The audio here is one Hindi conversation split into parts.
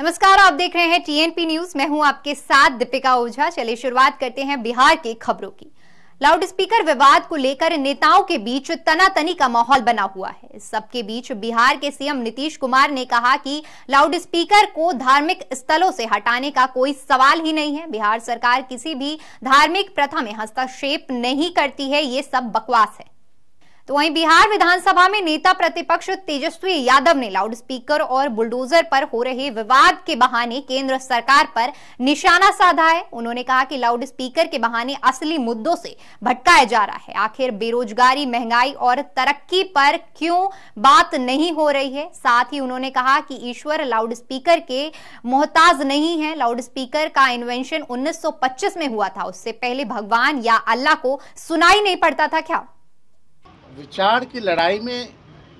नमस्कार आप देख रहे हैं टीएनपी न्यूज मैं हूं आपके साथ दीपिका ओझा चलिए शुरुआत करते हैं बिहार की खबरों की लाउडस्पीकर विवाद को लेकर नेताओं के बीच तनातनी का माहौल बना हुआ है सबके बीच बिहार के सीएम नीतीश कुमार ने कहा कि लाउडस्पीकर को धार्मिक स्थलों से हटाने का कोई सवाल ही नहीं है बिहार सरकार किसी भी धार्मिक प्रथा में हस्तक्षेप नहीं करती है ये सब बकवास है तो वहीं बिहार विधानसभा में नेता प्रतिपक्ष तेजस्वी यादव ने लाउडस्पीकर और बुलडोजर पर हो रहे विवाद के बहाने केंद्र सरकार पर निशाना साधा है उन्होंने कहा कि लाउडस्पीकर के बहाने असली मुद्दों से भटकाया जा रहा है आखिर बेरोजगारी महंगाई और तरक्की पर क्यों बात नहीं हो रही है साथ ही उन्होंने कहा कि ईश्वर लाउडस्पीकर के मोहताज नहीं है लाउडस्पीकर का इन्वेंशन उन्नीस में हुआ था उससे पहले भगवान या अल्लाह को सुनाई नहीं पड़ता था क्या विचार की लड़ाई में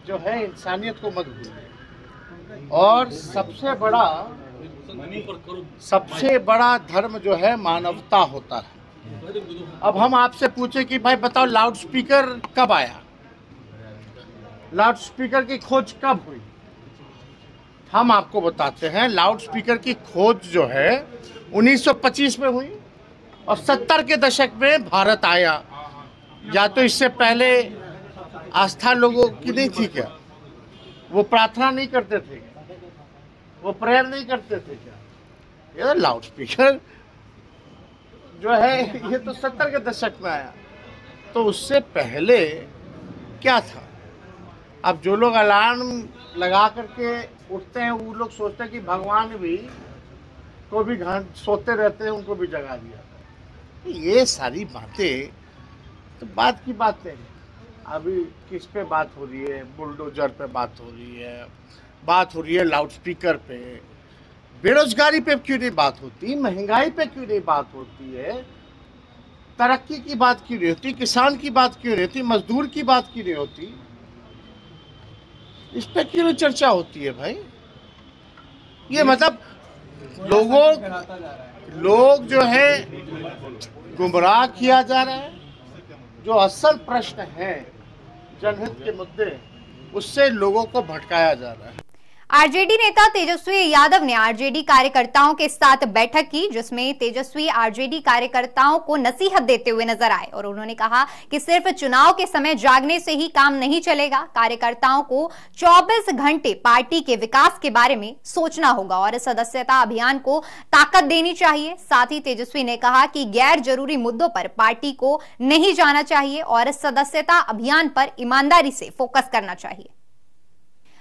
जो है इंसानियत को मत भूलिए और सबसे बड़ा सबसे बड़ा धर्म जो है मानवता होता है अब हम आपसे पूछे कि भाई बताओ लाउड स्पीकर कब आया लाउड स्पीकर की खोज कब हुई हम आपको बताते हैं लाउड स्पीकर की खोज जो है 1925 में हुई और 70 के दशक में भारत आया या तो इससे पहले आस्था लोगों की नहीं थी क्या वो प्रार्थना नहीं करते थे वो प्रेयर नहीं करते थे क्या ये तो लाउड स्पीकर जो है ये तो सत्तर के दशक में आया तो उससे पहले क्या था अब जो लोग अलार्म लगा करके उठते हैं वो लोग सोचते हैं कि भगवान भी को भी घर सोते रहते हैं उनको भी जगा दिया ये सारी बातें तो बात की बातें हैं अभी किस पे बात हो रही है बुलडोजर पे बात हो रही है बात हो रही है लाउड स्पीकर पे बेरोजगारी पे क्यों नहीं बात होती महंगाई पे क्यों नहीं बात होती है तरक्की की बात क्यों नहीं होती किसान की बात क्यों नहीं होती मजदूर की बात क्यों नहीं होती इस पर क्यों चर्चा होती है भाई ये मतलब लोगों लोग जो है गुमराह किया जा रहा है जो असल प्रश्न है जनहित के मुद्दे उससे लोगों को भटकाया जा रहा है आरजेडी नेता तेजस्वी यादव ने आरजेडी कार्यकर्ताओं के साथ बैठक की जिसमें तेजस्वी आरजेडी कार्यकर्ताओं को नसीहत देते हुए नजर आए और उन्होंने कहा कि सिर्फ चुनाव के समय जागने से ही काम नहीं चलेगा कार्यकर्ताओं को 24 घंटे पार्टी के विकास के बारे में सोचना होगा और सदस्यता अभियान को ताकत देनी चाहिए साथ ही तेजस्वी ने कहा कि गैर जरूरी मुद्दों पर पार्टी को नहीं जाना चाहिए और सदस्यता अभियान पर ईमानदारी से फोकस करना चाहिए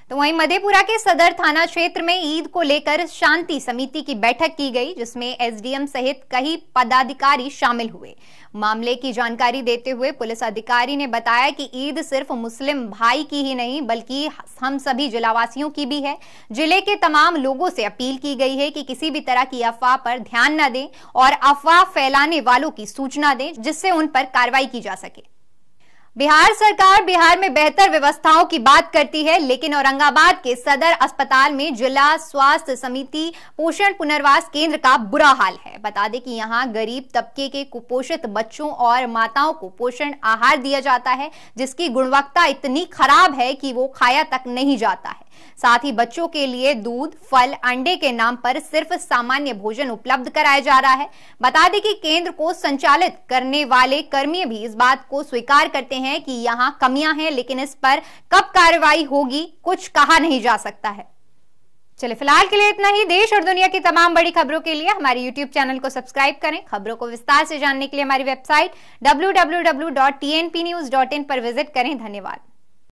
तो वहीं मधेपुरा के सदर थाना क्षेत्र में ईद को लेकर शांति समिति की बैठक की गई जिसमें एसडीएम सहित कई पदाधिकारी शामिल हुए मामले की जानकारी देते हुए पुलिस अधिकारी ने बताया कि ईद सिर्फ मुस्लिम भाई की ही नहीं बल्कि हम सभी जिलावासियों की भी है जिले के तमाम लोगों से अपील की गई है कि किसी भी तरह की अफवाह पर ध्यान न दें और अफवाह फैलाने वालों की सूचना दें जिससे उन पर कार्रवाई की जा सके बिहार सरकार बिहार में बेहतर व्यवस्थाओं की बात करती है लेकिन औरंगाबाद के सदर अस्पताल में जिला स्वास्थ्य समिति पोषण पुनर्वास केंद्र का बुरा हाल है बता दें कि यहाँ गरीब तबके के कुपोषित बच्चों और माताओं को पोषण आहार दिया जाता है जिसकी गुणवत्ता इतनी खराब है कि वो खाया तक नहीं जाता है साथ ही बच्चों के लिए दूध फल अंडे के नाम पर सिर्फ सामान्य भोजन उपलब्ध कराया जा रहा है बता दें कि केंद्र को संचालित करने वाले कर्मी भी इस बात को स्वीकार करते हैं कि यहाँ कमियां हैं लेकिन इस पर कब कार्रवाई होगी कुछ कहा नहीं जा सकता है चलिए फिलहाल के लिए इतना ही देश और दुनिया की तमाम बड़ी खबरों के लिए हमारे यूट्यूब चैनल को सब्सक्राइब करें खबरों को विस्तार से जानने के लिए हमारी वेबसाइट डब्ल्यू पर विजिट करें धन्यवाद